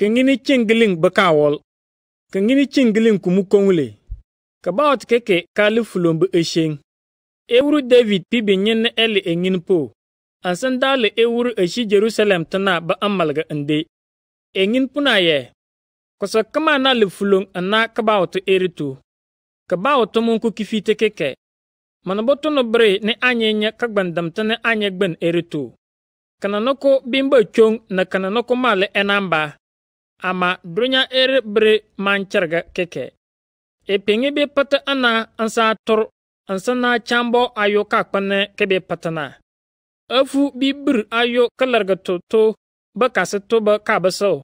kengini chingiling bakawol kengini chingiling kumukongle kabaot keke kali fulombe esheng ewuru david pibi nyin eli engin po ansan dali ewuru eshi jerusalem tana ba amalga inde engin puna ye kosa kama na li fulong anna e kabaot eritu kabaot munku kifite keke manabotono bere ne anyenye kagbandamta ne anye gben eritu kananoko bimba chong e na kana noko male enamba ama dunya eri biri man chiriga keke. E pingi bi pati ana ansa tur ansa na chambo ayo ka kpani pati na. Afu bi bir ayo ka larga to to ba kasi to ba ka ba so.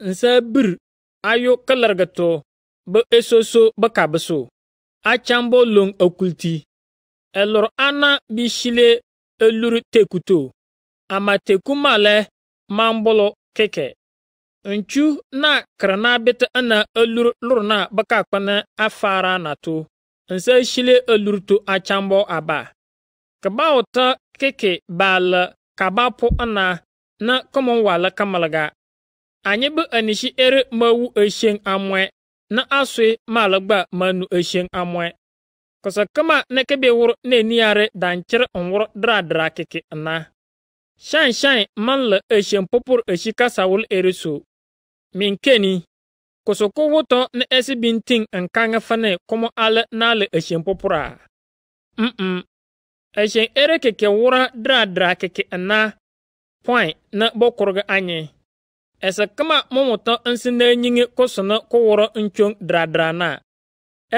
Nsa bir ayo ka to ba esoso ba ka A chambo long okulti. Elor ana bi shile eluru tekuto. Ama teku male mambolo keke. Nchu na krana bit ana alur lurna baka kpana afara na to. Nse shile alur to achambo aba. Kaba ota keke bala kaba po ana na kamon wala kamalaga. Anyị bụ anishi ere mawu eshen amwe na aswe malagba manu eshen amwe. Kosa kama na kebe wuro na niare danchir nwuro dra dra keke na. Shan shan man la eshen popor eshi kasawul ere menkeni kosoko wotɔ ne ɛsi bi ntin nkaŋa fane kɔmɔ alɛ n'alɛ ɛhyɛn popora. Mm-mm. Ɛhyɛn ere keke wura dradra keke ɛna pɔin na bɔkɔrɔga anyi. Ɛsɛ kama mɔmɔtɔ nsi n'enyiŋe kosona kowɔrɔ ntwom dradra na.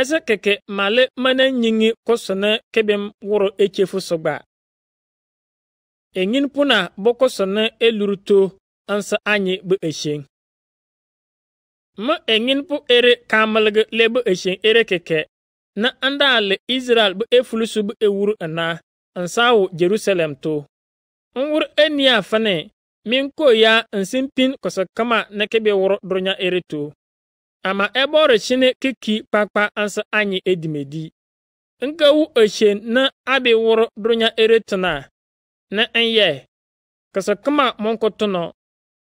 Ɛsɛ keke male mana nyiŋe kosona kebem wɔrɔ ekyefu sogba. Enyin puna bɔkɔsona eluruto nsa anyi bɛ ɛhyɛn. ma engin pu ere le lebu eshin ere keke na andale Israel bu efulusu bu ewuru ana nsawu Jerusalem to. Nwur enia fane min ko ya nsin pin kosa kama na kebe woro dronya ere to. Ama ebore chine kiki pakpa ansa anyi edimedi. Nkewu eshin na abe woro dronya ere tana na enye. Kosa kama monkotono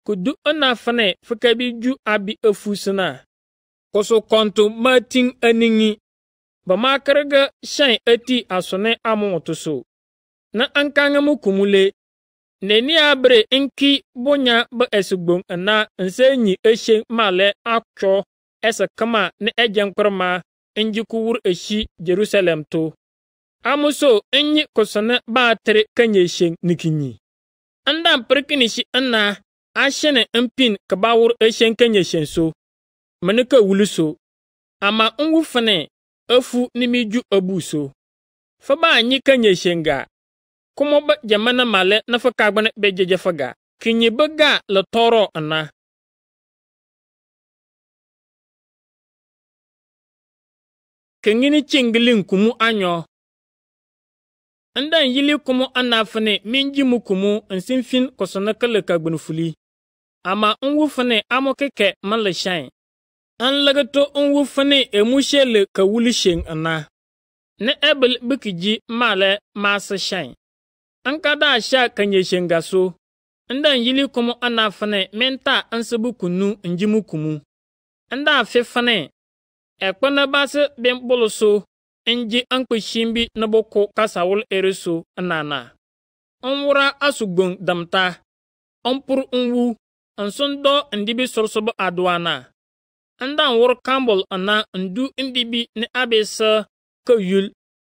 kudu nnafane fikabiju abi efusina koso kontu matin aningi bama karga shan eti asone amotoso na ankanga mu kumule neni abre nki bonya ba esugbon na nsenyi eshe male akcho esa kama ne ejen kurma inji kuwur eshi jerusalem to amuso inyi kosone ba tere kanye shen nikinyi andan perkini shi Ashene mpin ka bawur eshen kenye shenso. Meneke wuluso. Ama ngufane efu nimiju ebuso. Faba anyi kenye shenga. Kumoba jamana male na fakagbane bejeje faga. Kinyibega le toro ana. Kengini chingili nkumu anyo. Ndan yili kumu anafane minji mukumu nsinfin kosonaka le kagbunfuli ama n wufu ne amoke ke man le An lagato n ne emushe ka wuli ana. Ne ebel biki male masu shan. An kada sha kanye shen gaso. Ndan yili kuma ana fane menta an sabu kunu in ji Nda fe fane ekpana basu bin bulusu in ji an kushin bi na boko kasawul erisu anana. An wura asugbo damta. An pur nwu n sun do n dibi sorsobu aduana n dan wuri kambol n na n du abesa ka yul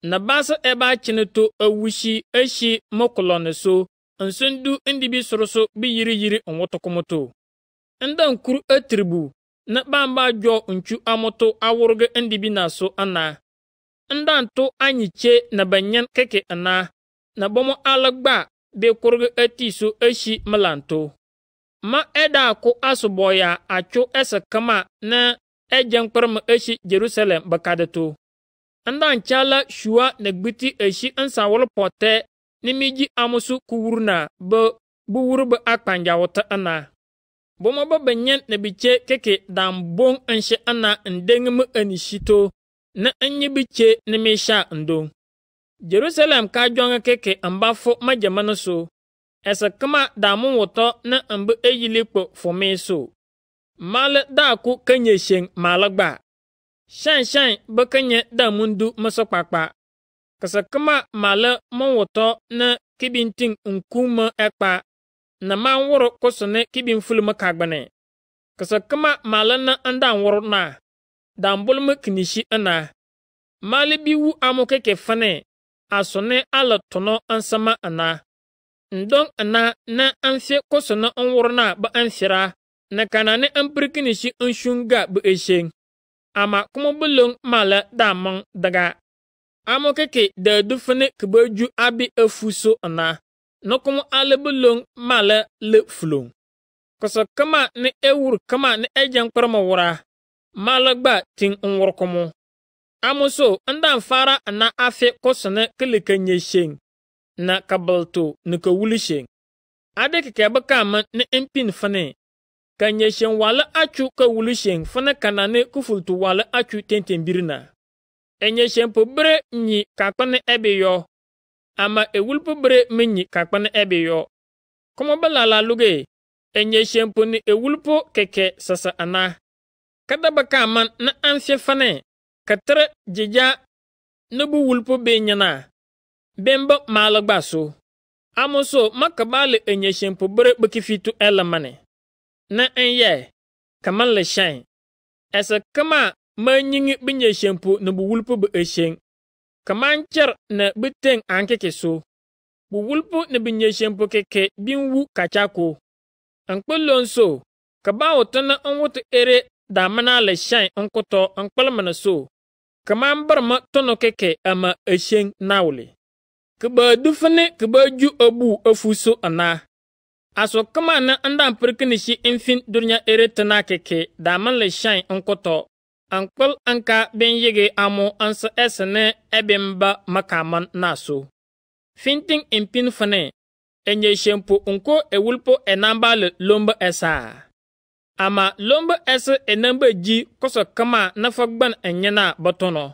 na baasi eba chini to awushi eshi mokuloni so n sun du n dibi sorso bi yiri yiri n wutukumuto n dan kuru bamba jo nchu amuto awurigi n dibi na so ana n dan to anyiche na banyan keke ana na bomo alagba be kurigi eti so malanto ma ɛda ako asubɔe a atwo kama kam a na ɛgya mkparama Jerusalem bɛkade to. Nda nkyala shua na gbiti ehyi nsawolo pɔtɛ ne migi amusu kuwuru na bɛ buwuru bɛ akpanja wata ana. Bɔma bɛ bɛnyɛn na bikye keke dambon nhyɛ ana ndengemu anishito na enyi bikye ne ndo. Jerusalem ka jɔn keke mbafo magyama ɛsɛ kama damu wotɔ ne n bi eyili kpo fumi so. Mali daaku ka nyɛ sheŋ maali gba. Shɛnshɛn bi ka nyɛ daamundu musu kpakpa. Kasa kama mali mun wotɔ ne kibintin n kuumi ɛkpa. Na man wuri kusuni kibin fulimi kagbini. Kasa kama mali na n daan na. Daambulimi kinishi ana, Mali bi wu amu keke fani. A ala tɔnɔ n sama ndɔŋ ana na anse se na n wurina bɛ an sira ni kana ni n pirikini shi n bɛ eshen. Ama kuma bulun mala damang daga. Amo keke da dufini kibeju abi efuso ana. Na kuma ale bulun mala le fulon. Kosa kama ni ewur kama ni ejan kparma wura. Mala gba tin n wurkumu. Amo so, ndan fara ana afe kosona kilika nyeshen na kabalto ni ka wuli sheŋ. Ade kike bi kama ni impin fane. Ka nye sheŋ wale achu ka wuli sheŋ fane kana ni kufultu wale achu tenten birina. Enye sheŋ pu bere nyi kakpani ebe yo. Ama ewul pu bere minyi kakpani ebe yo. Kuma bala la luge. Enye sheŋ pu ni ewul pu keke sasa ana. Kada bi kama na anfye fane. Ka tere jija ni bu wul pu be nyana bemba maali gba so amuso maka baali enye shempo bere biki fitu elamane na enye kaman le shan esa kama ma nyingi binye shempo na bu wulpu bu eshen kaman cher na biteng ankeke so bu wulpu na binye shempo keke binwu kachako ankpelon so ka ba wutana an wutu ere damana le shan ankuto ankpelmana so kaman barma tono keke ama eshen nawle Kibadufuni kibaju obu ofuso ana. Aso kama na anda mpirikinishi infin durnya eretana keke daman le shine nkoto. Ankpal anka ben yege amo ansa esene ebemba makaman naso. Finting impin fane. Enye shempo unko ewulpo enamba le lomba esa. Ama lomba esa enamba ji koso kama na fagban enyena batono.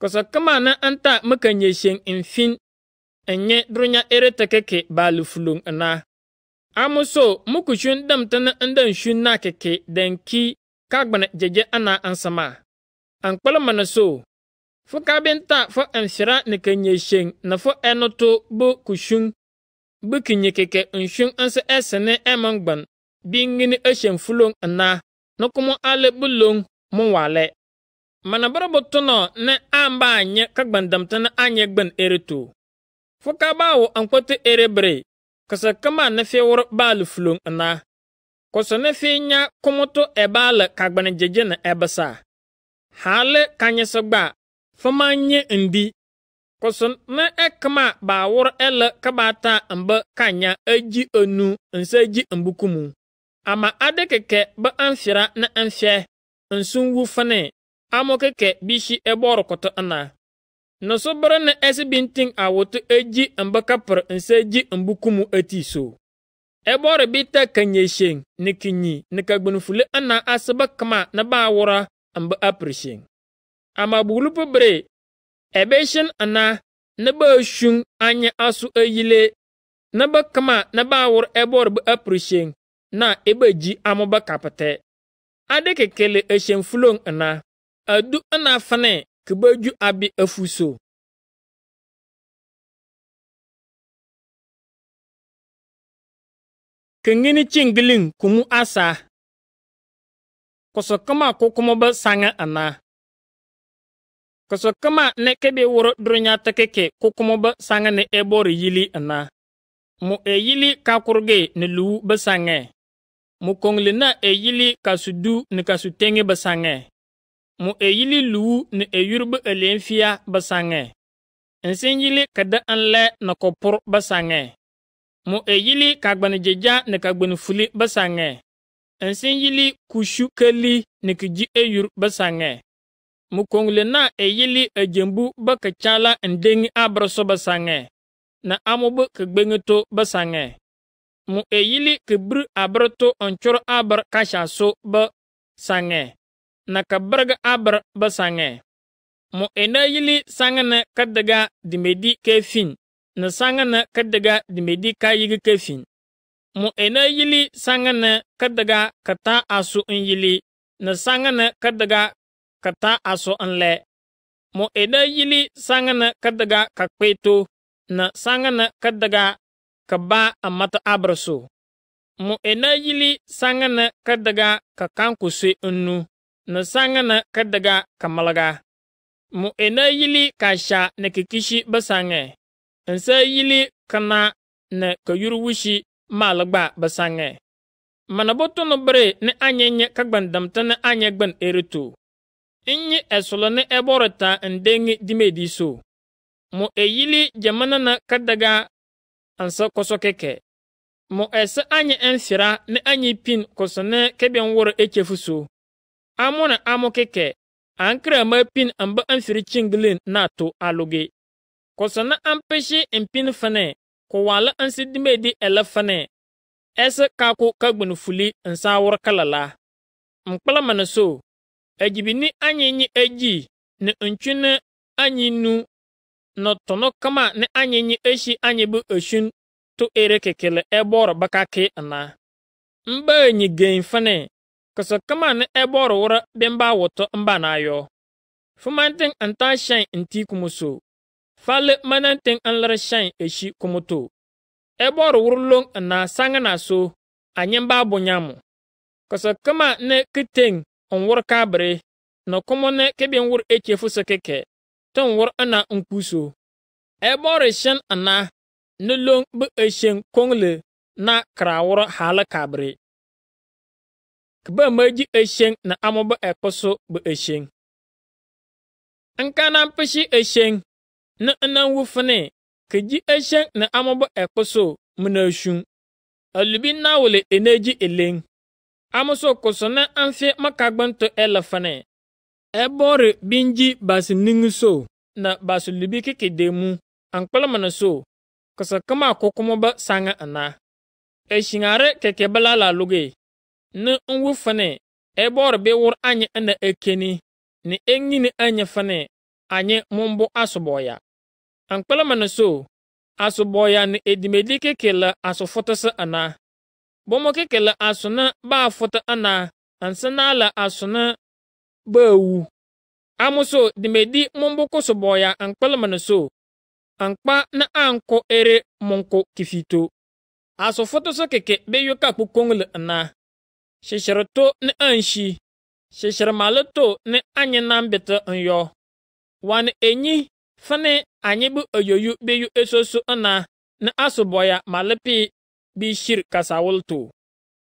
Koso kama na anta maka nyeshen infin enye dronya erete keke balu fulung na. Amuso mukushun dam tana ndan shun na keke den ki kagbana jeje ana ansama. Ankpala manaso. Fo kabenta fo amshira ne kenye sheng na fo enoto bu kushun. Bu kinye keke nshun ansa esene emangban. Bingini eshen fulung na. Nukumu ale bulung munwale. Mana bara botono ne amba anye kagbandamtana anye gban eretu. Foka baawo ankpɔti erebre, kasa kama na fi wuri baali fulon na. Koso na fi nya kumutu e kagbani jeje na ebasa. hale kanya gba, fama nye ndi. Koso na e ba wuri ele kabata mba kanya eji onu nse eji mbukumu. Ama ade keke ba amfira na amfye, nsunwu fane, amo bishi e boro koto na no so bere ne esi bintin a wotu eji mbe kapir nse ji mbukumu eti so. Ebore bita kanyeshen ni kinyi ni kagbunfule ana asaba kama na ba wura mbe apirshen. Ama bugulupu bere ebeshen ana na ba shun anya asu eyile na ba kama na ba wura ebore bu apirshen na ebe ji amuba kapate. Ade kekele eshen fulon ana. Adu ana fane kibedzu abi efu so. Kengini chingiling kumu asa. Kosokama kokomo ba sanga ana. Kosokama ne kebe woro dronya takeke kokomo ba sanga ne ebori yili ana. Mo eyili kakurge ne luu ba sange. Mo konglina eyili kasudu ne e kasutenge ba sange mo e yili luwu ni e yuribu elenfia ba saŋɛ kada sin yili ka da n lɛ ni mo e yili jeja ni ka gbani fuli ba saŋɛ n sin kushu keli ni ki ji e yur ba saŋɛ mo kongle na e yili e jembu ba ka chala n dengi abraso ba na amubu ka gbeŋi to ba saŋɛ mo e yili ka biri abiri to ba saŋɛ na ka berga Mu ba sange. ena yili sange na ka daga dimedi ke fin, na sange na ka daga dimedi ka yigi ke fin. Mu ena yili sange na daga kata asu in yili, na sange na daga kata asu in le. Mo ena yili sange na ka daga na sange na ka daga ka ba a mata abr so. ena yili sange na ka daga ka kanku ni saŋa ni ka diga ka miliga mu ina e yili ka sha ni kikishi bi saŋa yili ka na ni ka yuri wushi maali gba bi saŋa mani bi tuni biri ni a nyɛ nyɛ ka gbandamti ni a nyɛ mu e yili jamana na ka diga n si kɔsɔ kɛkɛ mo ɛsi anyi n pin kɔsɔ ni kɛbiɛn wuri Amona amuke ke ankira ma pin an bi an firi cingilin na to aluge. Koso na an pishi in fane, ko wala an si dime di ele fane, ese kaku kagbin fuli in sawar kalala. Mkpala mana so, ejibi eji, ne unchune anyinu, nu, no tono kama ne anyi nyi eshi anyi bu to ere kekele ebor bakake ana. Mba nyi gen fane, Kɔsɔkema ni e bɔri wura din baa wɔtɔ m-ba naayɔ. Fumantiŋ n-tan shɛn n-ti kumu so. Falli manani tiŋ n-liri shɛn e-shi kumu to. E bɔri wuri loŋ so anyim baa bunyam. Kɔsɔkema ni kiteng tiŋ n-wuri kaabiri ni kumu ni ki bɛn wuri e cheefusi kikɛ ti n-wuri n na n-ku so. E bɔri shɛn n-na ni loŋ bi e shɛn na Karaawuri hali Kbemmeji eshen na amobe ekoso be eshen. Nkana mpeshi eshen na nan wufane keji eshen na amobe ekoso mneshun. Alubi na wole eneji eleng. Amoso koso na amfe makagbanto elefane. Ebore binji basi ninguso na basi lubi kike demu ankpalamana so kasa kama kokomo ba sanga ana. Eshingare keke balala luge ni n wu fini e bori be na ekeni ni e nyini anyi fini anyi mumbu asuboya. Ankpelema e na so, asuboya ni edimedi kekele asufutasi ana. Bomo kekele asuna ba ana, ansanala asuna ba wu. Amuso dimedi mumbu kusuboya ankpelema na so, ankpa na anko ere munko kifito. Asufutusi keke be yuka kukongle ana. Shishiri to ni n shi. Shishiri mali to ni anyi nam biti n yo. Wani enyi fini anyi bi oyoyu biyu esoso na ni asuboya mali pi bi shir kasawul to.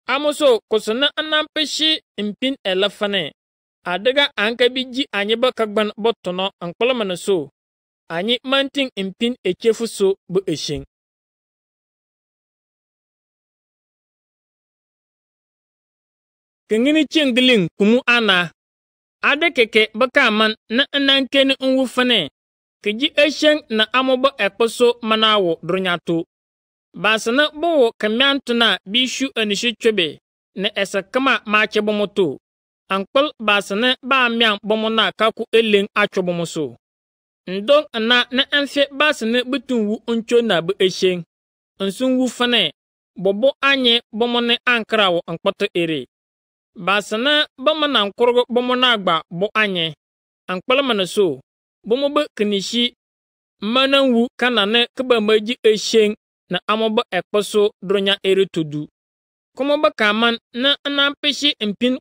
Amuso kusini n nam pi shi ele fini. Adiga anka bi ji anyi bi kagban bi tuno n so. Anyi mantin n echefu so bi eshin. kengini chengiling kunu ana ade keke beka man na nankeni nwu fene keji eshen na amobo ekposo manawo drunyato basana bowo kamyantuna bishu anishi chwebe na esa kama mache bomoto ankpal basana ba myam bomona kaku eleng achwo bomoso ndon na na amfe basana butunwu uncho na bu eshen nsunwu fene bobo anye bomone ankara wo ere baasina bama nankurigu bɔmu naagba bo anye ankpalima ni so bɔmu ba kinishi mananwu kana ni ka ba ma ji esheŋ ni amu bi ɛkpiso durunya eri todu kɔmu bi kaaman ni n naan pishi n pin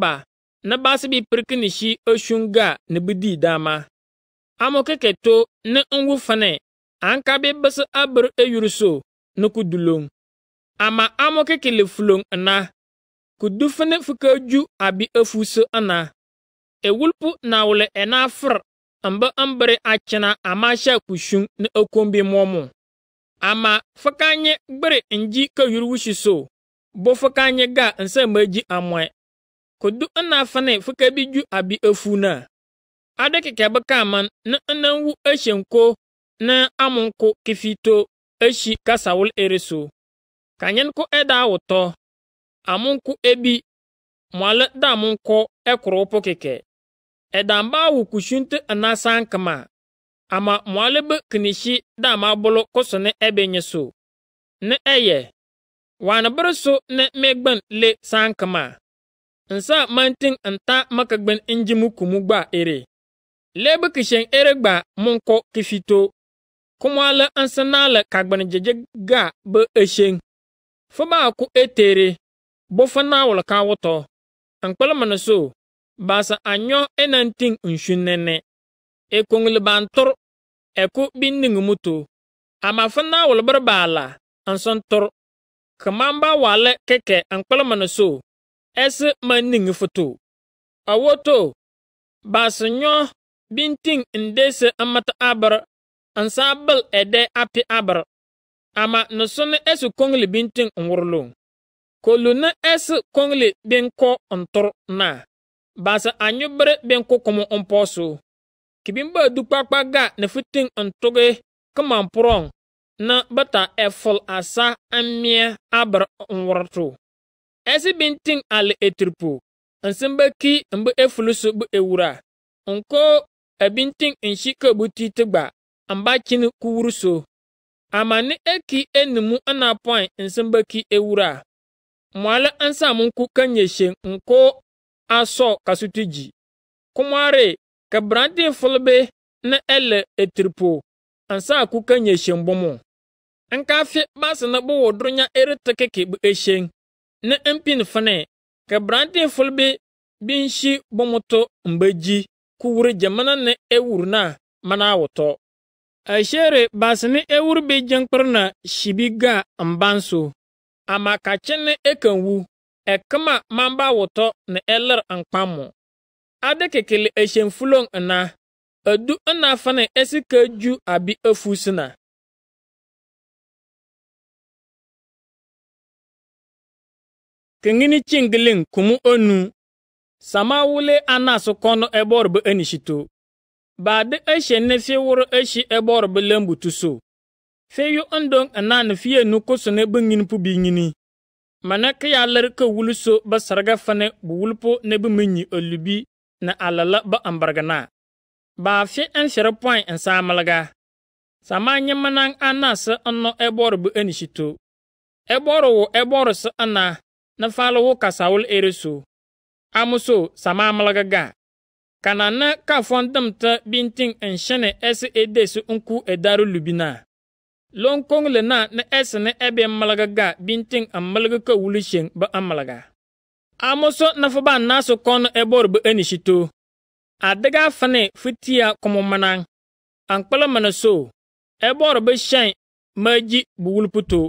ba ni baasi bi piri kinishi eshunga ni bi dii daama amu keke to ni n wu fani an ka bi bisi abiri eyuri so ama amo keke le na Kudufini fukeju abi efuso ana. Ewulpu nawule enafr mbe mbere achina amasha kushun ni okombi momo. Ama fakanye bre nji ka yurushi so. Bo fakanye ga nse meji amwe. Kudu anafane fukebiju abi efuna. Ade kekebe man na ananwu eshenko na amunko kifito eshi kasawul ereso. Kanyen ko eda awutọ amonko ebi moale da monko ekoro po keke. Edamba wu kushunte anasan kama. Ama moale be kinishi da ma bolo kosone ebenye so. Ne eye. Wana bere so ne megben le san kama. Nsa mantin nta makagben inji muku mugba ere. Lebe kishen ere monko kifito. Kumwale ansanale kagben jeje ga be eshen. Foba aku etere bofana wòle kan wotɔ ankpɛlɛmɛni so baasa anyɔ ɛnaŋ tiŋ nsu nɛnɛ bantor ɛku bi niŋ ama amafana wòle bɛrɛ baala ansɔn tor kemamba waale kɛkɛ ankpɛlɛmɛni so ɛsi ma foto awoto basa nyɔ binting ndese amata abɛrɛ ansan bɛl ɛdɛ api abɛrɛ ama ni esu ɛsi koŋli bintiŋ nwurlo koluna s kongle bin ko ntor na basa anyubre bin ko komo onposo kibin ba du kpakpa ga na fitin ntoge kaman prong na bata efol asa amia abar nwurto esi binting al etripo nsimba ki mbe efuluso bu ewura nko abintin nshika buti tigba amba kini kuwurso amani eki enumu ana point nsimba ki ewura mwale an samu ku kan yeshe nko aso kasutiji kumare ka brante fulbe na ele etirpo an sa ku kan yeshe bomo an ka na bo dronya erita keke bu eshen na empin fane ka brante fulbe bin shi bomoto mbeji ku wuri jamana na ewur na mana woto ashere basini ewur be jankpar na shibiga mbanso ama chini eken ekenwu ekma mamba wutɔ ni ɛlir n kpammo. Ade kekele eshen fulon ena. Edu ena fani esi ke ju abi efusina. Kengini chingilin kumu onu. Sama anas anasu kono ebor be enishito. Ba de eshe nefi wuro eshi ebor be fe yu ondong anan fiye nu kusune bingin pu bingini mana ke ya lar wul so ba sarga fane bu wulpo ne bu minyi na alala ba ambargana ba fi an shira point an samalga samanya manan anasa onno ebor bu e ebor e wo ebor si ana na falo wo kasawul so. amuso samamalga ga kana na ka fondam ta bintin an shane ese e nku e lubi lubina Lonkɔŋli na ne ɛsi ne ɛbi m-miligi ga bintiŋ m-miligi ka wuli shɛŋ bi m-miliga. Amoso nafuba n-naasi kɔni ɛbori bi anishito. A diga fini fitia kumuminaŋ. Ankpili mini so, ɛbori bi shɛŋ maji bi wulipito.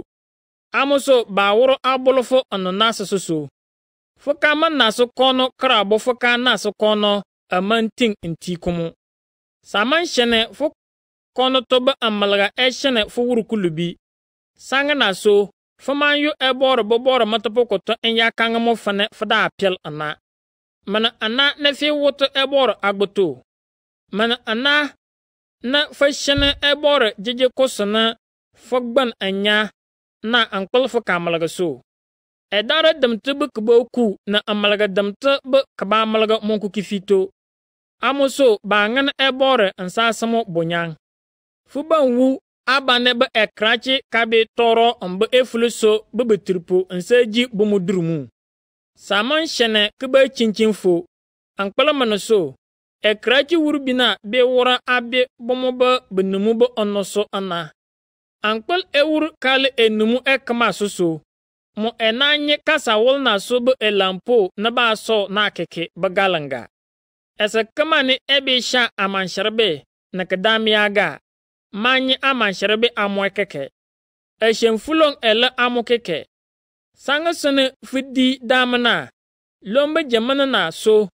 Amoso baawuro abulufu n-ni naasi soso. Fuka min naasi kɔni kira bu fuka naasi kɔni a man tiŋ n-tii kumu. Saman shini fu kondotoba n miliga ɛ shini fu kulubi sangi na so fu man yu ɛ boori bi boori mi ti puku tu n ya kaŋa mu fini fu daa piɛli n na mini n na ni fi wuti ɛ boori agbuto mini n na ni fu shini ɛ boori na n kpili fu ka miligi so ɛ daari dimti bi ka boi ku ni n miligi dimti ka baa miligi munku kifito amuso baaŋin ɛ boori bonyaŋ fu ban wu abane ekrachi kabe toro mbe efulu so be betirpo nse ji bumu durumu saman shene kebe chinchin fo ankpala mano so ekrachi wurbi na be wura abe bumu be benumu be ana ankpal ewur kali enumu ekama soso so mo enanye kasa wolna so be elampo na ba so na keke be galanga ese kama ni ebe sha amanshirbe na kedamiaga manye amanhyerebe amoe keke ehyemfulon ele amo keke sange sene fidi damna lombe jamana na so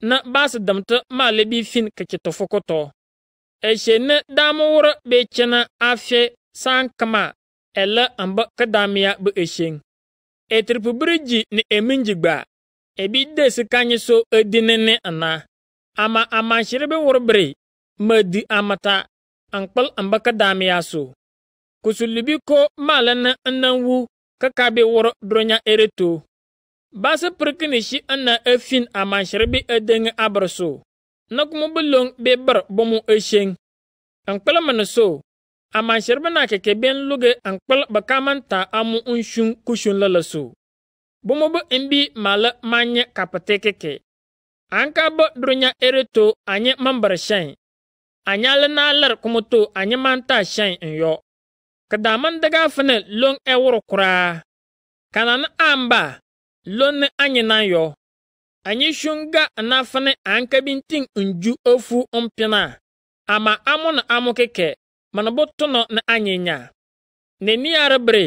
na bas damte malebi fin keke tofokoto ehye ne damo wor be chena afye sankama ele amba kadamia be ehyen etripu biriji ne eminjigba ebi desi kanye so edinene ana ama amanhyerebe wor bere madi amata ankpal ambaka ba ka daami yaa so ku ko maala na n wu ka ka be wuro dronya ere to baasi piriki ni shi n na e fin a manshiri bi e deŋi a so na kuma bi be biri bomu e sheŋ n kpilimi so a manshiri na keke ben lugi n kpili bi kaman ta amu n shun ku la la so bomu bi n bi maala man nyɛ keke an ka bi duronya ere to a anyali naa lari kumoto anyi man manta shɛn n yɔ. Ka daamin fini lɔŋ e wuri kuraa. Kana ni amba lɔŋ ni anyi nan yɔ. Anyi shunga na fini an ka n ju ofu n pina. Ama amu ni amu keke mini bi tuni ni anyi nya. Ni niyari biri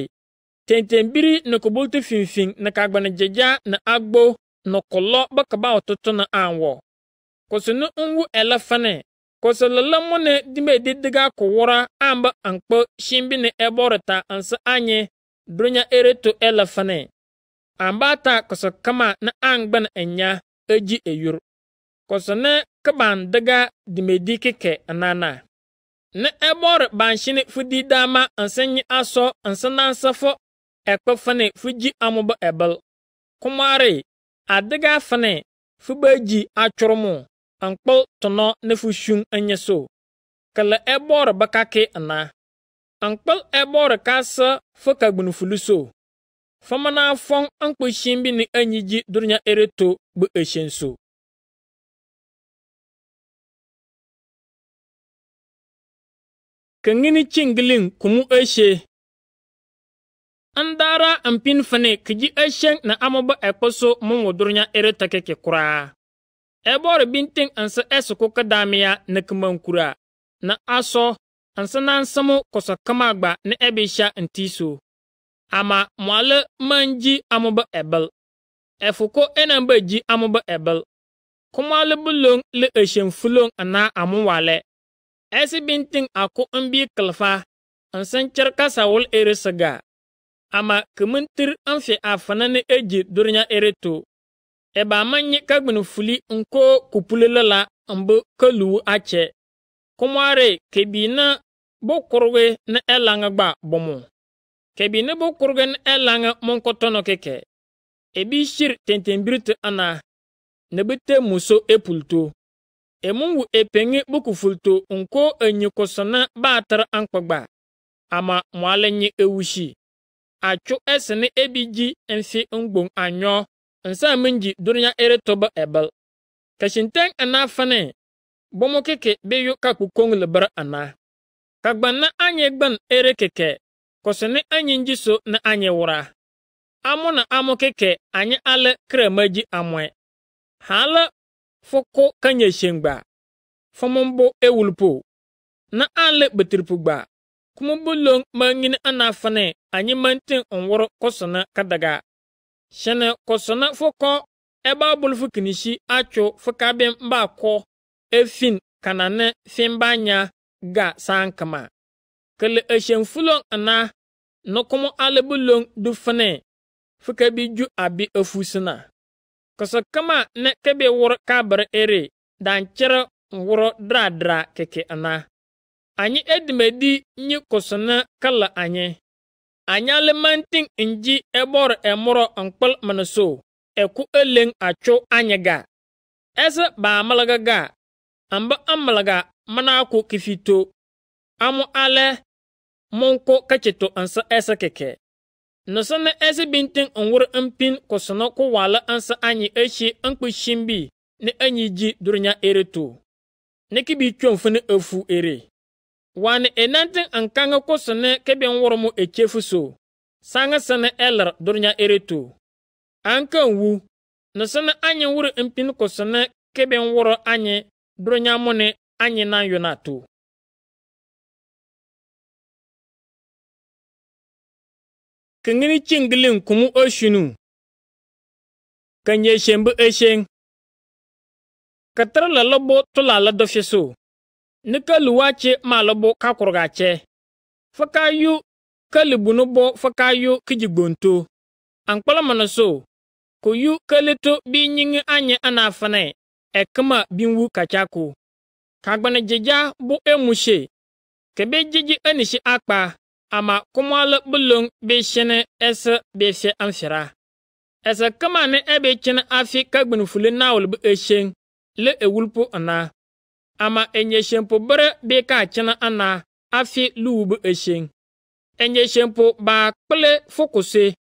tentembiri ni kubulti finfin ni kagbani jija ni agbo ni kulɔ bi ka ba o tutu ni an wɔ. Kusini n wu elefani Kosalala muni dime didiga kuwura amba ankpo shimbini eborita ansa anyi drunya ereto elefane. Ambata kosa kama na angbana enya eji eyur. Kosa na kaban diga dime dikike anana. Ne ebor banshini fudi dama ansenyi aso ansenansafo ekpe fane fuji amuba ebel. Kumari adiga fane fubeji achurumu ankpol tɔnɔ ne fushun enye so ka le ebɔre bekake ena ankpol ebɔre kase fe kagbunu fulu so famana fɔŋ ankpo shin bi ne enyi dzi durunya ereto gbe eshen so. kengini chingilin kumu eshe an dara fane ka ji na amaba a kwaso mun wadur ya iri ta kake kura ɛbɔre bintin ansa ɛsoko kadamiya na kamankura na asɔ ansa nansamo kɔsɔ kama gba ne ɛbisha ntiso ama mwale manji amoba ɛbel ɛfoko ena ba ji amoba ɛbel kumale bulong le ɛhyɛnfulong ana amowale ɛsi bintin ako mbi kalfa ansan kyɛr kasa wol eresiga ama kamantir amfi afanani eji durnya ereto eba amanye kagbini fuli nko kupulele la mbu kelu ache kumare kebi na bokurwe na elanga gba bomo kebi na bokurwe na elanga monkotono keke ebi shir tentembirte ana nebute muso epulto emungu epengi bukufulto nko enyikosana baatara ankpagba ama mwale nyi ewushi acho esene ebiji mfi ngbon anyo nsa mingyi dunya ere toba ebal. Kashinteng ana fane, bomo keke beyo kakukong lebar ana. Kagban na anye gban ere keke, kosone anye njiso na anye wura. Amo na amo keke anye ale kremaji amwe. Hala foko kanye shengba. Fomombo ewulpo. Na ale betirpugba. Kumubulong mangin ana fane, anye mantin onworo kosona kadaga hyɛnɛ kɔsɔna fokɔ ɛba abolfo kinishi atwo fokabe mbaakɔ efin kanane fimbanya ga sankama kele ehyɛnfulon ana nokom alebulon dufene fokabi ju abi efusina kɔsɔkama ne kebe woro kabere ere dankyere woro dradra keke ana anyi edimedi nyi kɔsɔna kala anyi anyale mantin inji ebor emuro ankpal manaso eku eleng acho anyaga. Esa ba malaga ga amba amalaga manako kifito amu ale monko kacheto ansa esa keke. Nasana esa binting nwur mpin kosono ko wala ansa anyi eshi nkpishimbi ne anyi ji durnya ereto. Neki bi chomfuni efu ere wani enantin an kanga kusune kebin wurmu echefu so, sanga sana elar durnya ereto. An kan wu, na sana anyi wuri impin kusune kebin wuro anyi durnya mune anyi nan yunato. Kengini chingilin kumu oshinu. Kanye shembu eshen. Katara la lobo tula la dofye nikaliwa ce malibu kakurga ce. Fakayu kalibunubo fakayu kijigbonto. Ankpalamana so, koyu kalito bi nyingi anye anafane, ekema binwu kachaku. Kagbana jeja bu e emushe, kebe jeji anishi e akpa, ama kumwala bulung be shene esa be fye amfira. Esa kama ne ebe chene e afi kagbana fule nawal bu eshen, le ewulpo ana ama enye shempo bere be ka chena ana afi lubu eshen. Enye shempo ba kple fokose.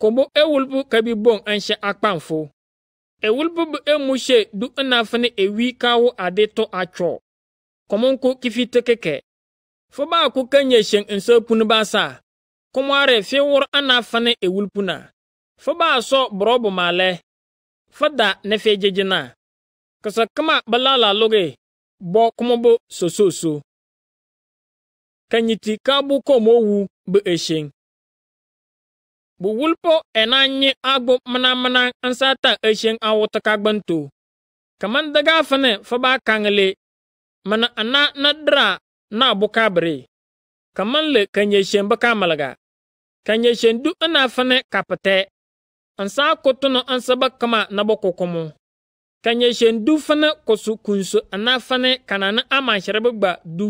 Kombo ewulpu kabi bon anshe akpanfo. Ewulpu bu emushe du enafene ewi kawo adeto acho Komonko kifite keke. Foba ku kenye shen nso punu basa. Komware fewor anafene ewulpuna. Foba so brobo male. Fada nefejejina jejina. Kasa kama balala loge bɔ kɔmɔbo sososo. Kenyiti kabu kɔmɔwu be eshen. Buwulpo enanye agbo mnamna nsata eshen awotakagbento. Kamandaga fene faba kangle. Mana ana nadra na bukabre. Kamanle kenyeshen bakamalaga. Kenyeshen du ana fene kapete. Ansa kotono ansaba kama na bokokomo. Kanyeshendu fane kosukunsu ana fane kanana amanhyerebe gba du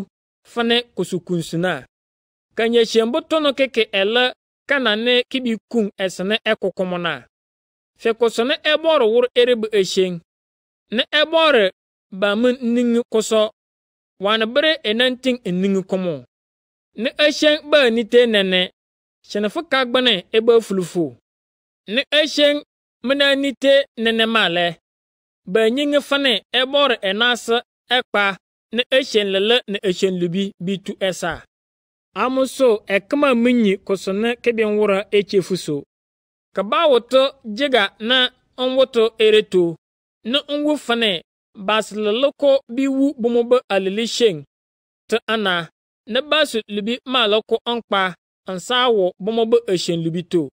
fane kosukunsu na. Kanyeshenbu tono keke ele kanane kibi kun esene ekokomo na. Fekoso ne ebore wor erebe eshen. Ne ebore bamun ningu koso wane bere enanting eningu komo. Ne eshen ba nite nene. Shenefu kagbane ebe fulufu. Ne eshen mena nite nene male banyin fane ebor enase ekpa na eshen lele na eshen lubi bi tu esa amuso ekama minyi kosone kebin wura echefuso kaba woto jiga na nwoto ereto na nwu fane basiloloko biwu bumubu alilishen ta ana na basu lubi maloko onkpa nsa wo bumubu eshen lubi to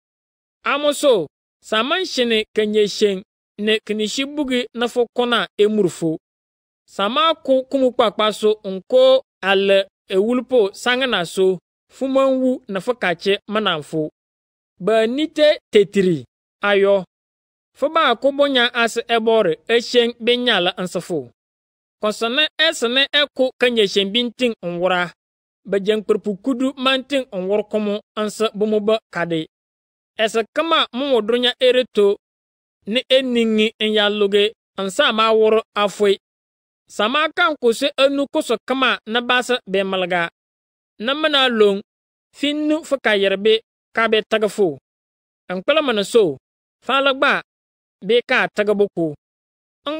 amuso saman shine kanye shen ne kinishi bugi na kona e murfo. Sama ku kumu kpakpa so nko ale ewulpo sangana so fumanwu na kache manamfo. Ba nite tetiri ayo. Fo ba ko bonya ase ebore eshen benyala ansafo. Konsane esene eku kanye chen binting nwura. Bajan kpurpu kudu manting nwur komo ansa bumuba kade. Ese kama mu wodronya ereto ne eningi e n yan lugi n saa maa wuri kan ku se anu kusu kama ni baasi bɛ miliga. Ni mi na loŋ finnu fu ka yiri bɛ ka bɛ tigi fo. N kpilimi ni so, faali gba bee ka a tigibu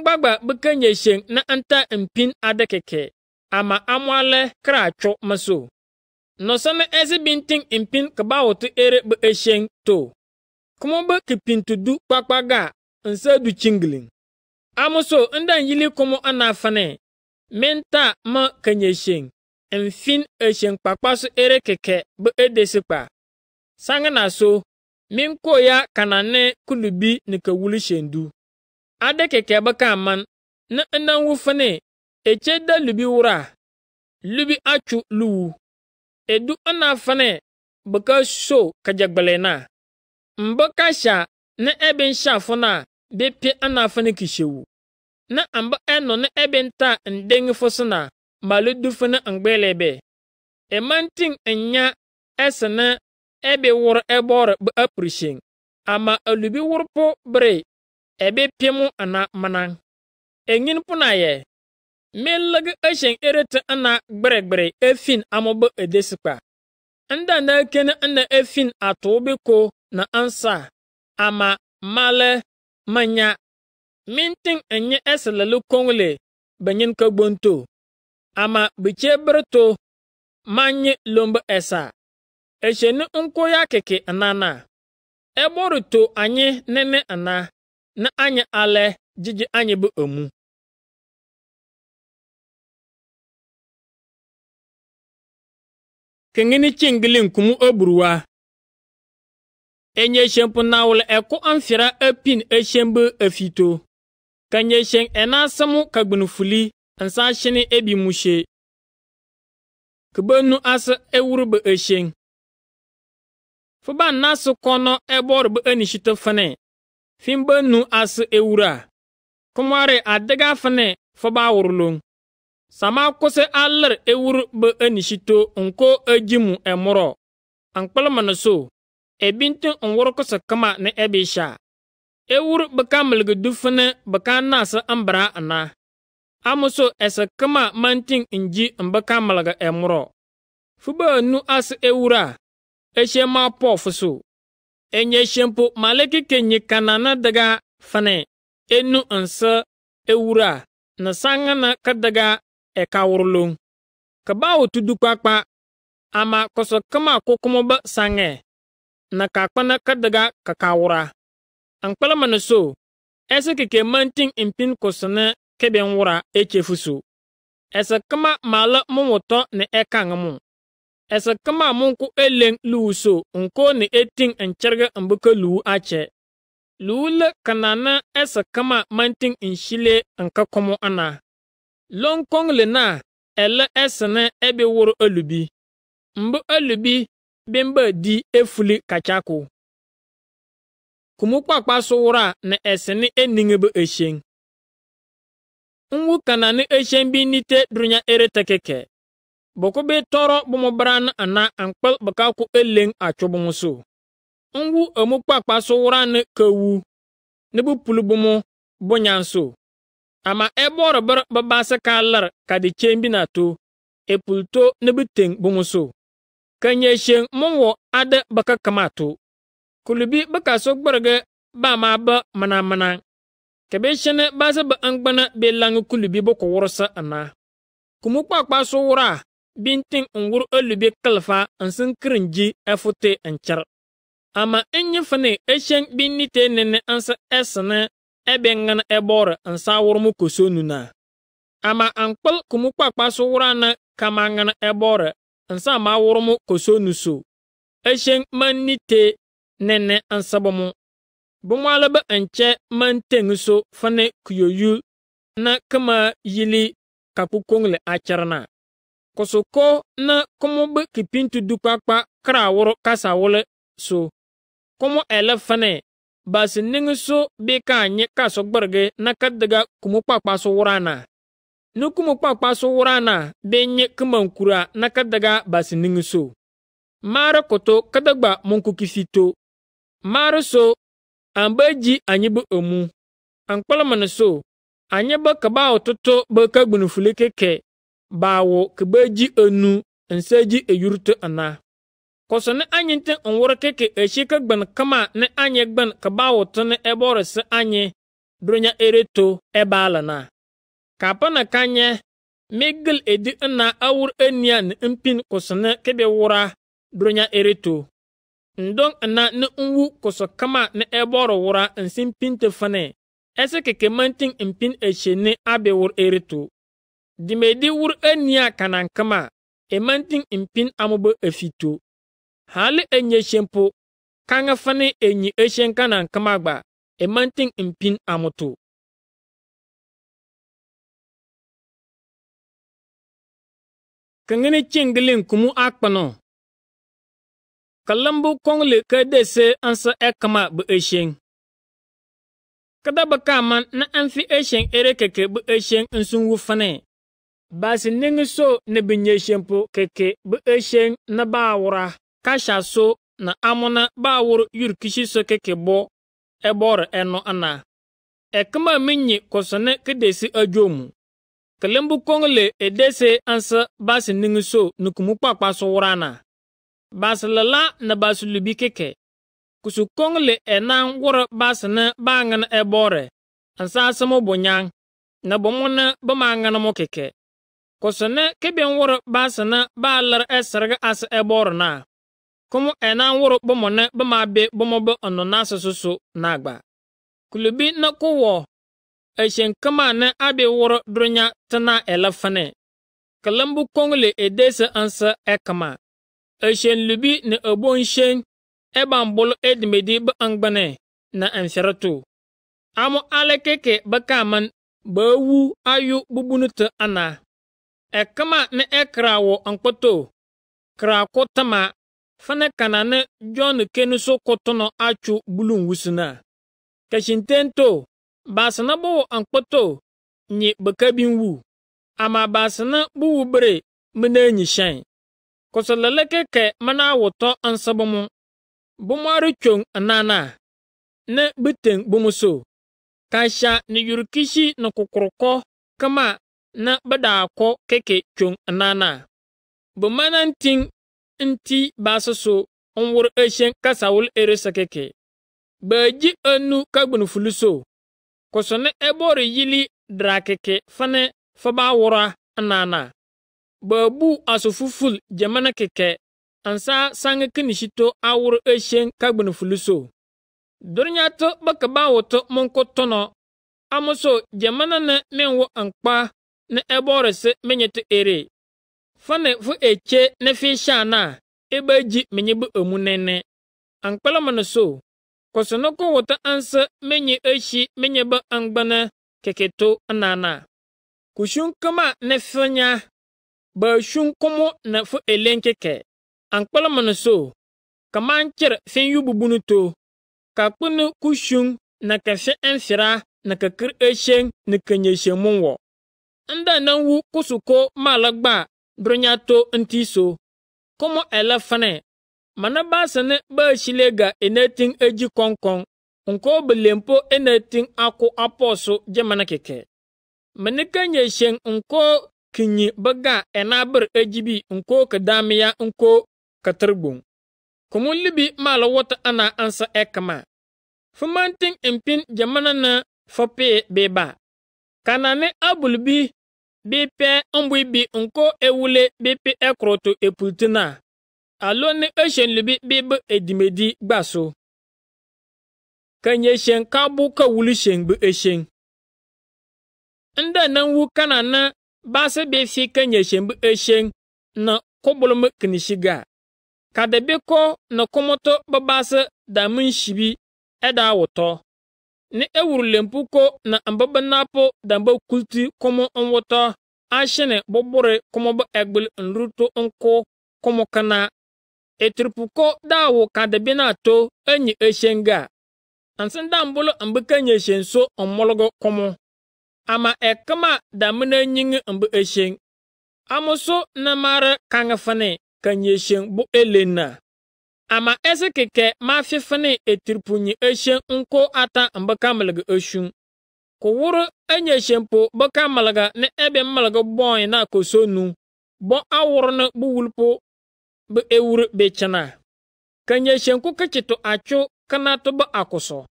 gbagba bi ka nyɛ sheŋ ni n ama amwale lɛ kira tso mi so. binting ɛsi bintin n ere ka Baawɔti ɛri bi esheŋ to. Kumo bi ki pinti du kpakpa ga nsa du chingling amuso ndan yili komo anafane menta ma kanyeshen mfin eshen kpakpa so ere keke bu edesi kpa sange na so min koya kanane kulubi ne kawuli shendu ade keke baka man na ndan wufane eche da lubi wura lubi achu luwu edu anafane baka so kajagbale na mbaka sha na ebin shafuna bepie anafo no kyehyɛ wo na amba ɛno ne ɛbentaa ndenfo so na maludufo ne ngbelebe ɛmantin nya ɛsene ebe wor ɛbɔre bɛ apurishin ama alubi worpo bere ɛbe piemu ana manan enyin puna yɛ melag ɛhyɛn erete ana gbɛrɛgbɛrɛ efin amobo edesikpa nda na kene ana efin atoo bi ko na ansa ama male manya mintin enye eselalu kongle benyin kagbonto ama biche berto manye lomba esa esheni nko ya keke anana eboru to nene ana na anyị ale jiji anyị bụ omu kengini chingili nkumu oburuwa enye shen puna wule eko amfira epin eshen bu efito. Kanye shen ena e e samu kagbunufuli nsa shene ebi mushe. Kibenu asa ewuru bu eshen. Fuba nasu kono ebor bu enishito fane. Fimbe nu asa ewura. Kumware adega fane fuba wurulung. Sama kose alar ewuru bu enishito nko ejimu emoro. Ankpalmanaso ebintin n sa kama ni Ebisha. E wuri baka ka miligi baka nasa ka na. A muso ɛsi kima mantin inji ji n bɛ ka miligi e nu as e wura. E she ma po fuso. E nye shempo maliki ke nyi kanana daga fane. E nu n se e wura. Ni sanga na kadaga daga e ka wurulung. Ka ba wo Ama kɔsɔ kima kokomo sange. na kakpana ka daga ka wura An kpalama na so, ɛsɛ keke mantin impin kosana kebe wura echefu so. Ɛsɛ kama maala na ne ɛkaŋa e mu. Ɛsɛ kama munku eleŋ luwu so nko ne etin nkyerga luwu luu akyɛ. luwu le kanana ɛsɛ kama mantin in nka kɔmu ana. Lonkɔŋ le na ɛlɛ ɛsɛ ɛbe e wuro alubi Mbu alubi. bemba di efuli kachako. Kumukpakpa sowra na esene eningebe eshen. Nwu kana ne eshen bi nite drunya ere tekeke. Boko be toro bumubran ana ankpel bakako eleng achobumuso. Nwu emukpakpa sowra ne kewu. Ne bu pulubumu bonyanso. Ama ebor ber babase kalar kadi chembi na e to. Epulto ne bu teng bumuso. Kenye sheŋ munwo aɖe beka kama tu. Kulubi beka so gberige ba ma be mena-mena. Ka be shɛli ba ze be n-gbana be laŋa kulubi bi ku wurisi na Kumukpakpa so wura bintini n-wuri olubi kilifa n-sin kirinji Ama n-nyifini esheŋ bin ni tee nini n-si ɛsini ɛbe ŋani ɛboori koso nuna. Ama ankpili kumukpakpa so wura na ka ma ŋani nsa ma aworo mo koso nuso ehyen mannite nene nsabɔ mo bɔmɔala bɛ nkyɛ mantɛŋ so fane kuyoyu na kama yili kakukong le akyɛre na kosoko na kɔmɔ bɛ kipintu dukpakpa kra aworo kasa wole so kɔmɔ ɛlɛ fane baasi niŋ so bee ka a nyɛ na ka daga kumu kpakpa so wura na nukumu kpakpa so wurana de nye kumankura na kadaga basi niŋi mara maara koto kadagba munkukisi to maara so an ba ji anyi bi omu an kpalamani so anyi ba ka ba ototo ba ka gbunifuli keke baawo ka enu nseji sa ji ana koso ni anyi ti keke eshi ka gbani kama ni anyi gbani ka ba woto ni ebe orisi anyi durunya ere to ebe ala na Kapana kanye migil edi na awur enian mpin kusana kebe wura duronya erito. ndon na ne unwu koso kama ne eboro wura nsin pinte fane. Ese keke mantin mpin echene abe wur erito. Dimedi wur enia kanan kama. Emantin mpin amubo efito. Hali enye shempo. Kanga fane enyi echen kanan kama gba. Emantin mpin amuto. kengini chingilin kumu akpano. Kalambu kongli ka dese ansa ekama bu esheng. Kada bakaman na amfi esheng ere keke bu esheng nsungu fane. Basi ningi so ne binye shempo keke bu esheng e na baawura kasha so na amuna baawur yurkishi so keke bo ebor eno ana. Ekama minyi kosone kedesi ajomu kelembu koŋle edese ansa basi niŋso ni kumu sorana basi lala na basi lubi keke kusu koŋle e naŋ wuri basi ni baŋin e boore ansaasimu bunyaŋ ni bumu ni bimaŋinimu keke kusu ni kibin wuri basi ni baa liri e sirigi asi na kumu e naŋ wuri bumu ni bima be bumu bi n nu naasi susu na gba kulubi ni kuwo ɛhyɛn kama ne abe woro dronya tena elefane. Kalambu kongle edese ansa ekama. Ɛhyɛn lubi ne ebo nhyɛn ebambolo edimedi ba angbane na ɛnfɛrɛto. Amo alekeke bakaman bawu ayo bubunuta ana. Ɛkama e ne ɛkra e wɔ ankpoto. Kra kotama fana kana ne John kenu so kotono acho bulun Kashintento baasina bo wo ankpoto nyi bika binwu ama baasina bo wu bere mina nyi shɛn kɔsɔlɛlɛ kɛkɛ mana wotɔ ansabu mu bumɔri kyoŋ anana ni biteŋ bumu so kansha ni yurikishi ni kukurukɔ kama na bi keke kɔ kɛkɛ kyoŋ anana bi mana tiŋ n so n wuri a eresa keke baa ji anu so kusuni ebori yili drakeke fani faba wura anana. Babu asufuful jamana keke ansa sangi kinishito awur eshen kagbin fuluso. Durinya to baka ba wato monko tono amuso jamana na menwo ankpa ne ebori se menyetu ere. Fane fu eche na fi shana ebe ji menyebu emu Ankpala mana Kosunoko wota ansa menye eshi menye ba angbana keketo anana. Kushun kama na fanya ba shun komo na fu elenke ke. Ankpala manaso kaman kyar fin yubu bunuto. Ka kunu kushun na ka fi enfira na ka kir eshen na kanye shemun wo. Nda nan wu kusuko malagba bronyato ntiso. Komo elefane mana Manabasi ne Bershilega enetin eji kɔnkɔn, nke obelempo enetin ako apɔso gyemana keke. Menike nye shen nko kinyi bega enabir ejibi nko kedamiya nko katergbon. Kumun libi mala wata ana ansa ekama. Fumantin impin gyemana na fope beba. Kanane abulbi bipe bi nko ewule bipe ekroto epultina. alo ni e shen libi bibi edimedi gbaso. Kenye shen kabu ka wuli shen bi e shen. Nda nan wu kana na basa be fi kenye shen bi e shen na kobolome kinishiga. Kada be ko na komoto babasa da mun shibi eda woto. Ni e wuri lempu ko na ambaba napo da mba kulti komo on e woto. Ashene bobore komo ba egbel nruto onko komo kana etiripuko daa wo ka de to enyi eshenga ansin daa mbolo mbi kenye shenso omologo komo ama ekama da na nyingi mbi eshen amuso na mara kanga fane kenye shen elena ama ese keke ma fifane etiripunyi eshen nko ata mbi kamalaga eshun ku wuri enye shempo bika malaga ni ebe malaga bɔn na koso nu bɔn awuri ni bu be ewur be chana. Kanye shenku kachito acho kanato be akoso.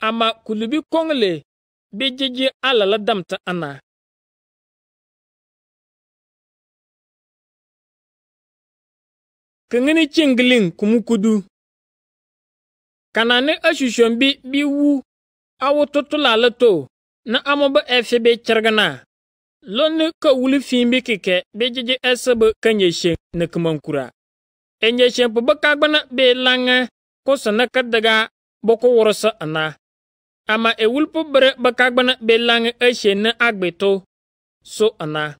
Ama kulubi kongle be jeje alala damta ana. Kengeni chinglin kumukudu. Kanane ashushon bi bi wu awo totolala to na amo be efe be chargana. Lonne ka wuli fiimbi kike be jeje ese be kanye shen ne kumankura enyeshe mpo ka gbana be langa ko sana kadaga boko worosa ana. Ama ewulpo bere baka gbana be langa eshe na agbeto so ana.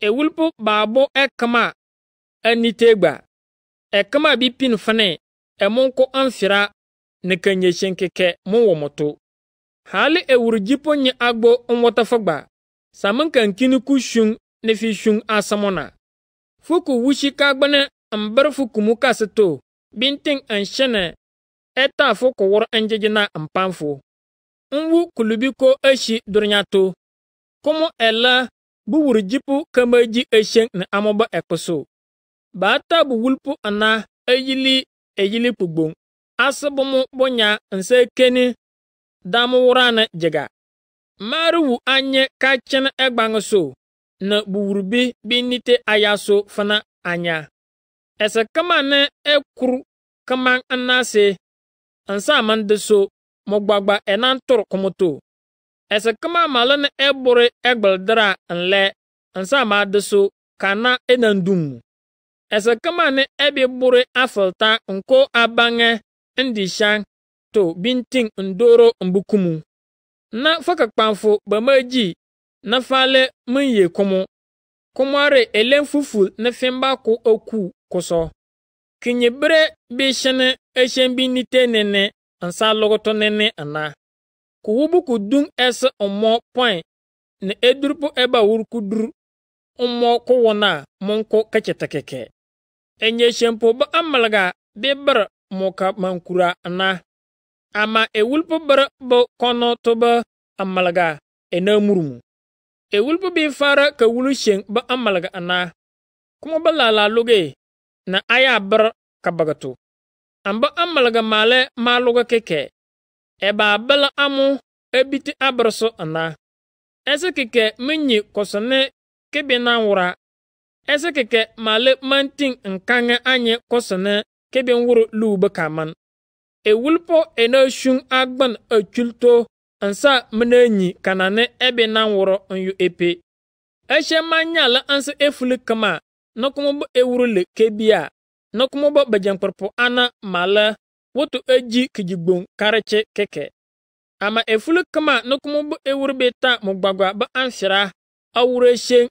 Ewulpo baabo ekama enitegba. Ekama bi pin fane emonko amfira ne kanyeshen keke mon womoto. Hali ewurjipo nye agbo onwotafagba. Samankan kini ku shun ne fi shun asamona. Fuku wushi kagbana n biri fu kumu ka si tɔ bintin n shini ɛta fu ku wuri n jiji na n pan fu n wu kulubi ko eshi durinya to kumu ɛla bu wuri jipu kameji eshen ni amoba ekpuso baata bu wulpu ana eyili eyili kpugbo asibu mu bunya nse keni damu wurani jiga maru wu anye ka chini egbaŋ so ni bu wuri bi nite aya so fana anya ɛsɛ kama ne ekuru kama anaase nsaman de so mɔgbagba ɛnan toro kɔmɔto ɛsɛ kama male ne ebore egbeldra nlɛ nsama de so kana enan dum ɛsɛ kama ne ebi bore afilta nko abange ndishan to bintin ndoro mbukumu na fakakpanfo bamaji na fale mun ye kɔmɔ kɔmɔre elen fufu ne fimba ko oku kosɔ kinyebere bi hyɛne ehyɛn bi nite nene nsa lɔgɔtɔ nene ana kuhubu kudun ɛsɛ ɔmɔ pɔn na edurupo ɛba wurukuduru ɔmɔ kowɔ na mɔnkɔ kɛkyɛtɛ kɛkɛ enye hyɛnpo ba amalaga bi bere mɔka mankura ana ama ewulpo bere bo kɔnɔ to ba amalaga ɛna murumu ewulpo bi fara ka wulu hyɛn ba amalaga ana kuma ba lala loge na a yaa bir ka bagato n bi a miligi maali maalugu kɛkɛ e baa bili amu e biti a birisi n na ɛsi kɛkɛ min nyi kɔsini ki bi nan wura ɛsi kɛkɛ maali man tin n kaŋa a nyɛ kɔsini kaman e wulipo e na shun e chulto n sa nyi kana ni e bi nan wuri n yu e pe. kama nokomo bo ewurule kebia nokomo bo bajankparpo ana mala woto eji kijigbon karichi keke ama efulu kama nokomo bo ewurbe ta mugbagwa bo anshira awure shen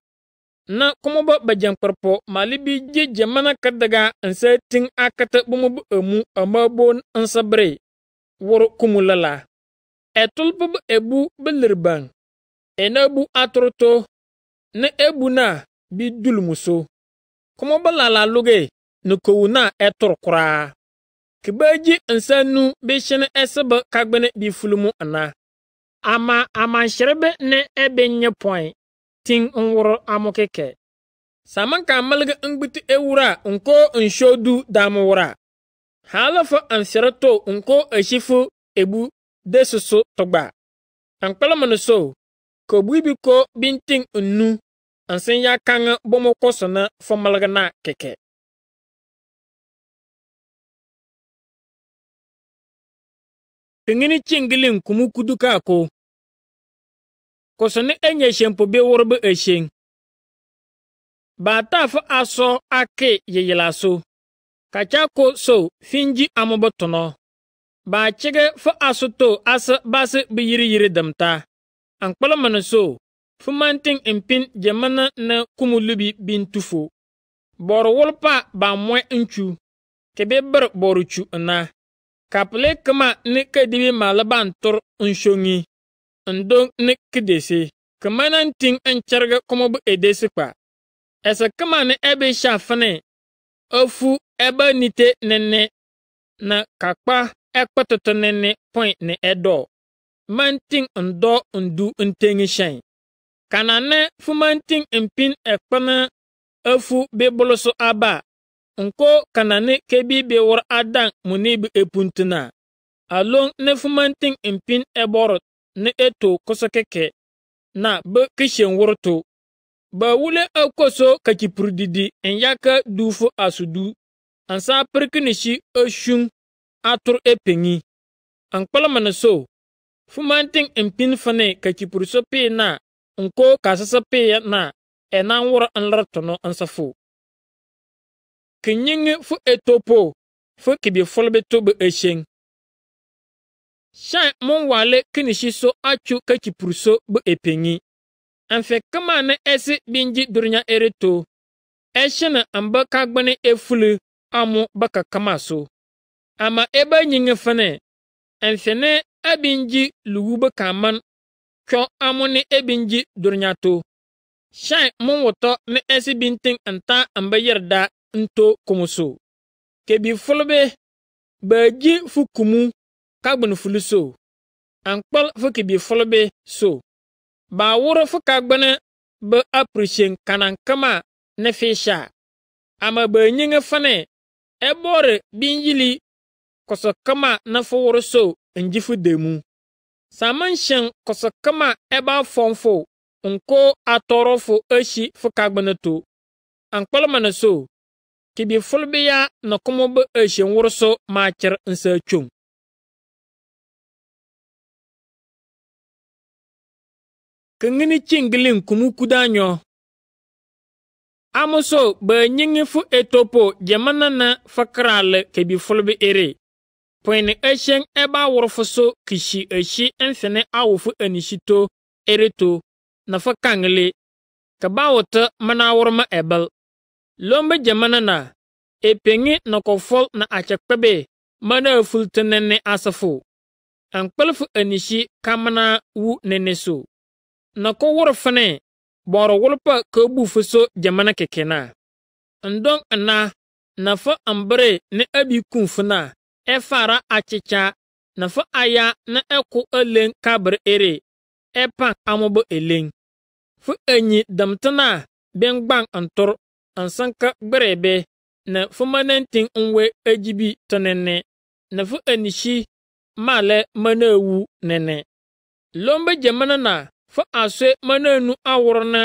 na kuma ba bajan kparpo malibi je jamana kadaga nsa tin akata bumu bu emu amma ansabre woro bre wor kumulala etul bu ebu bilirban enabu atroto na ebu na bi dulmuso Kuma bala la luge ni kowu na ɛtɔr koraa. Ki bee gyi nsa nu bishini ɛsibu kagbini bifulumu ana. Ama amanhyerebe ne ebe nye pɔin tin n wuri amu keke. Saman ka miligi n ewura nko nshodu damu wura. Halafu ansiri to nko eshifu ebu desusu susu tugba. Ankpalimi ni so, ko buibi ko bintin nnu n sin ya kaŋa bomo kɔsɔna fɔmɔlegi na kɛkɛ. Tiŋini chingilin kumu kudu ka ko. Kɔsɔni enye shempo be wuribu eshen. Baataafu asɔ ake yiyilaso. Kacha ko so finji amubu tunɔ. Baachigi fu asu to asi basi bi yiri yiri dimta. Ankpali mini so Fumanting n pin gyɛmana na kumu lubi bin tufo. Bɔru wul pa ban mɔɛ n chu, ti chu na. Kapili kama ni kedibi maliban tur n shongi, n do ni kidese. Kima nan tiŋ n chirigi edesi kpa. esa kima ni ɛbi shafini, ofu ɛba nite nene na kakpa ɛkpititi nene point ne edo, manting tiŋ n do n kana ne fumantin mpin ekpene efu bibulu so aba nko kana ne kebi bewur adan munibi epuntuna alon ne fumantin mpin eborot ne eto koso keke na be kishen wurto ba wule akoso kakipur didi in dufu asudu ansa pirkini shi oshun atur epenyi an kpalmani so fumantin mpin fane kakipur so pina Nko ka sisipiya na e na wuri n-liri tunu n-sifu. Ki nyiŋi fu etopo fu ki bifulbi tu bi esheŋ. Shɛn mun waɣili kini shi so achu ka ki puri so bi epenyi. N-fi binji durinya ereto. Ɛshini m-bi ka amu baka kamaso Ama eba nyiŋi fini, n-fini a binji lugu bi man Twɔn amo ne ebingyi dɔnyato. Hyɛn monwotɔ ne ɛsi bintin ntan mbɛyɛrida nto kom so. Kebifolobe baagyi fu kumu kagbini fuli so. Ankpal fu kebifolobe so. Baaworo fu kagbini bi aprishin kanankama ne fisha. Ama baanyingi fani ɛbɔɔri binyili kɔsɔkama na fu wuri so n-ji fu demu samanhyɛn kɔsɔkema a eba fɔmfo nko atɔrɔfo ahyi fokagbana to. Ankpalima na so, kibifulbiya na kuma bi ahyi nwuri so maakyiri nsa twom. Kingini chingilin kumu kudanyo. Amuso ba nyingi fu etopo jamana na fakrale kibifulbi ere pwene ehyɛn ɛba aworofo so kihyi ehyi mfene awofo anishito ereto nafa kaŋle ka bawote mena aworoma ɛbel lombe gyemana na epengi na kɔfɔl na akyɛkpɛbe mana afulti nene asefo ankpelfo anishi kamana wu nene so na kɔwore fene bɔɔre wolpa ka bufo so gyemana kekena ndɔŋ ena nafa ambere ne abi kumfuna ɛfara akyekyɛ na fa aya na ɛko elen kabre ere ɛpa amobo elen fo enyi damtena ben gban antor ansanka berebe na fo manentin nwe ejibi tonene na fo enishi male manewu nene lombe jemana na fo aswe manenu aworna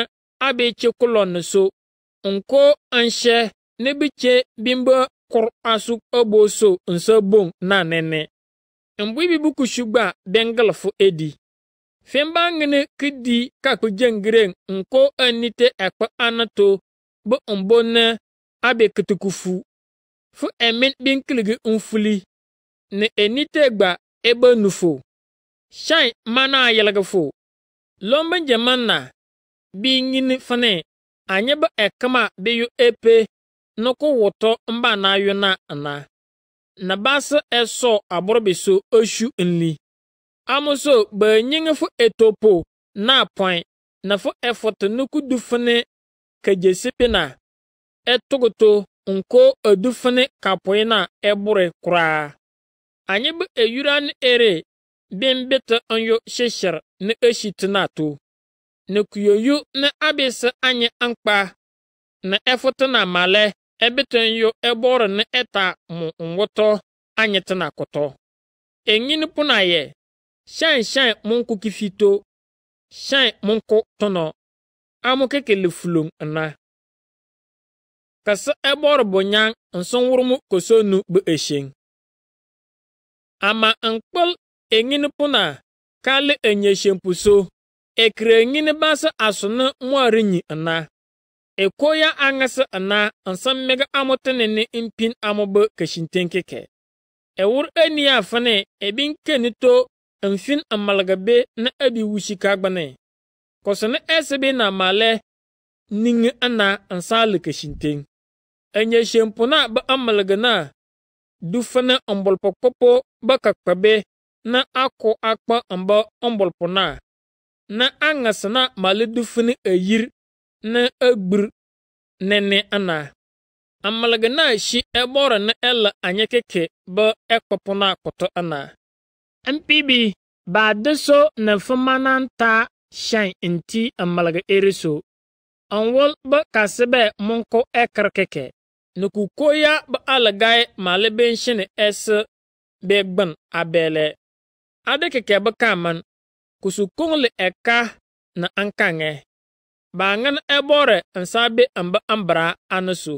abe chikulon so nko anhye ne biche bimbo koro asu ebo so nsa bom na nene. Mbu ibi buku shuga dengalfo edi. Femba ngene kidi kaku jengren nko anite ekpa anato bo mbo abe kutukufu. Fu emen binkligi unfuli. Ne enite gba ebe nufo. Shine mana yelagafo. Lomben jamanna. Bi ngini fane. Anyeba ekama beyo epe. no ko wotɔ mbaanaayo na ana na baasa ɛsɔ aborobe so osu nli amu so beenyin fo etopo na apɔn na fụ ɛfɔte no ko dufene kegyesi bi na ɛtogoto nko edufene kapoe na ɛbore koraa anyị bụ eyura na ere bimbita nyo shishir na eshi atụ na kuyoyu na abịsị anyị mkpa na efuta na male ebeten yo ebore ne eta mu nwoto anyete na koto. Enyini puna ye, shan shan munku kifito, shan munku tono, amuke kele fulum nna. Kasa ebore bonyan nsonwurumu kosonu bu eshen. Ama nkpol enyini puna kale enyeshen puso, ekre enyini basa asuna mwarinyi na. ekoya ya ana n san migi amu ti ni ni n pin amu bi ka shintenki kɛ. E wur e niya fani e bin ke ni to n fin wushi ka gbani. Kɔsi ni ɛsi bi na malɛ niŋi ana n san li ka shinten. E nye shempuna na du fani n bulpo kpopo na ako akpa n bi na. Na aŋasi na male du fini ne agbir nene ana amalga na shi ebora na ela anya keke ba ekopo na akoto ana mpb ba deso na fumananta shan inti amalga eriso anwol ba kasebe monko ekar keke nukukoya ba alagai malibin shine es begban abele ade keke ba kaman kusukunle eka na ankange baaŋan ɛbɔɔrɛ n-saa be ambara anu so.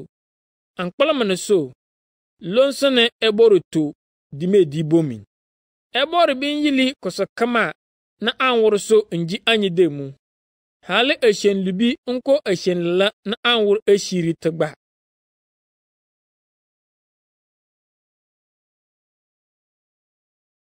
Ankpalimi so, lonsi ni ɛbɔɔrɛ to dimi ediibo mi. ɛbɔɔrɛ bin yili kɔsikama na anwụrụ wuri so n-ji anyi de mu. Hali ɛshen lubi n-ko ɛshen lila na anwụrụ wuri ɛshiri ti gba.